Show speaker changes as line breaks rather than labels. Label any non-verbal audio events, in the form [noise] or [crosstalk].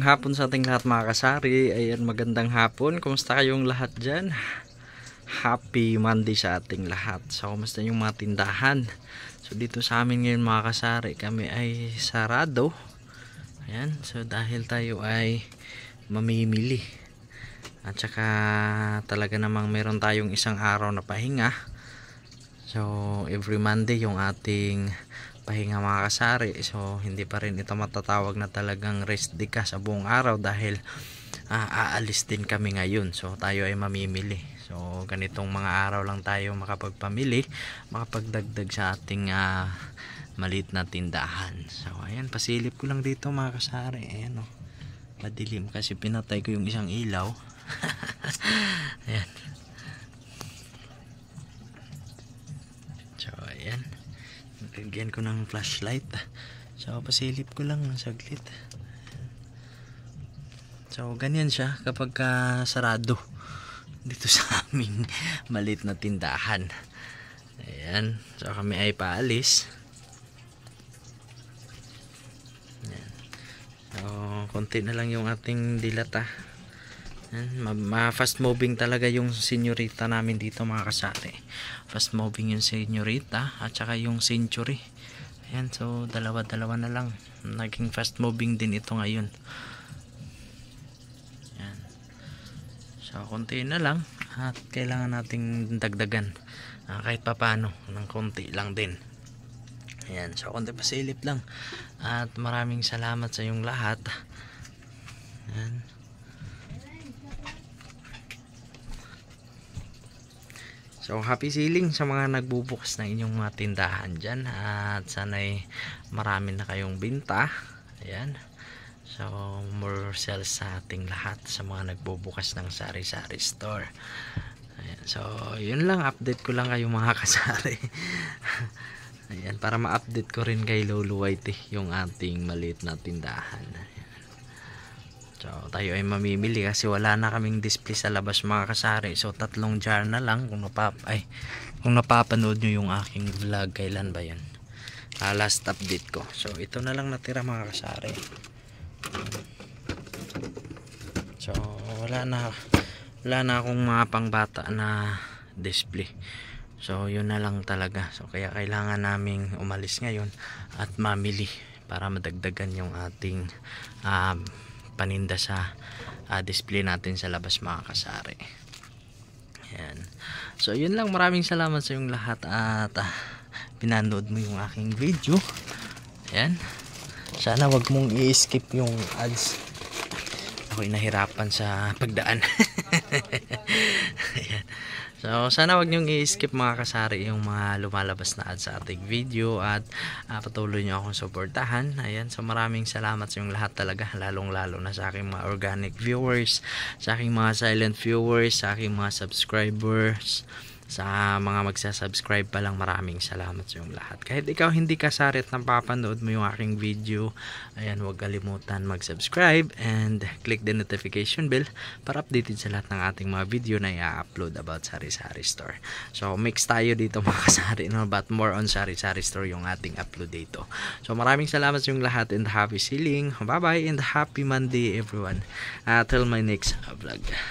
Hapon sa ating lahat mga kasari. Ayan, magandang hapon. Kumusta kayong lahat dyan? Happy Monday sa ating lahat. So, kumusta yung mga tindahan? So, dito sa amin ngayon mga kasari, kami ay sarado. Ayan, so dahil tayo ay mamimili. At saka talaga namang meron tayong isang araw na pahinga. So, every Monday yung ating nagpahinga mga kasari so hindi pa rin ito matatawag na talagang rest day ka sa buong araw dahil uh, aalis din kami ngayon so tayo ay mamimili so ganitong mga araw lang tayo makapagpamili makapagdagdag sa ating uh, maliit na tindahan so ayan pasilip ko lang dito mga kasari ayan o oh. madilim kasi pinatay ko yung isang ilaw [laughs] ayan Lagyan ko ng flashlight. So, pasilip ko lang saglit. So, ganyan siya kapag uh, sarado dito sa [laughs] aming malit na tindahan. Ayan. So, kami ay paalis. Ayan. So, konti na lang yung ating dilata. Hmm, Ma-fast moving talaga yung senyorita namin dito mga kasate. Fast moving yung senyorita at saka yung century. Ayan, so dalawa-dalawa na lang. Naging fast moving din ito ngayon. Ayan. So, konti na lang at kailangan nating dagdagan uh, ah, kahit papano ng konti lang din. Ayan, so konti pa silip lang. At maraming salamat sa yung lahat. Ayan. So happy selling sa mga nagbubukas ng inyong mga tindahan dyan at sana'y marami na kayong binta. Ayan. So more sales sa ating lahat sa mga nagbubukas ng sari-sari store. Ayan. So yun lang update ko lang kayo mga [laughs] kasari. Ayan, para ma-update ko rin kay Lolo White eh, yung ating maliit na tindahan. So, tayo ay mamimili kasi wala na kaming display sa labas mga kasari. So, tatlong jar na lang kung, napap ay, kung napapanood nyo yung aking vlog. Kailan ba yun? Uh, last update ko. So, ito na lang natira mga kasari. So, wala na wala na akong mga pangbata na display. So, yun na lang talaga. So, kaya kailangan naming umalis ngayon at mamili para madagdagan yung ating um, paninda sa uh, display natin sa labas mga kasari Ayan. so yun lang maraming salamat sa yung lahat at uh, pinanood mo yung aking video Ayan. sana wag mong i-skip yung ads ako'y nahirapan sa pagdaan Ayan. [laughs] So, sana wag niyong i-skip mga kasari yung mga lumalabas na ads sa ating video at uh, patuloy niyo akong suportahan. Ayan, so maraming salamat sa yung lahat talaga, lalong-lalo na sa aking mga organic viewers, sa aking mga silent viewers, sa aking mga subscribers. Sa mga magsasubscribe pa lang maraming salamat sa iyong lahat. Kahit ikaw hindi ka kasarit ng papanood mo yung aking video, ayan huwag kalimutan mag-subscribe and click the notification bell para updated sa lahat ng ating mga video na i-upload about Sari-Sari Store. So mix tayo dito mga kasari no? but more on Sari-Sari Store yung ating upload dito. So maraming salamat sa iyong lahat and happy selling. Bye bye and happy Monday everyone. Uh, till my next vlog.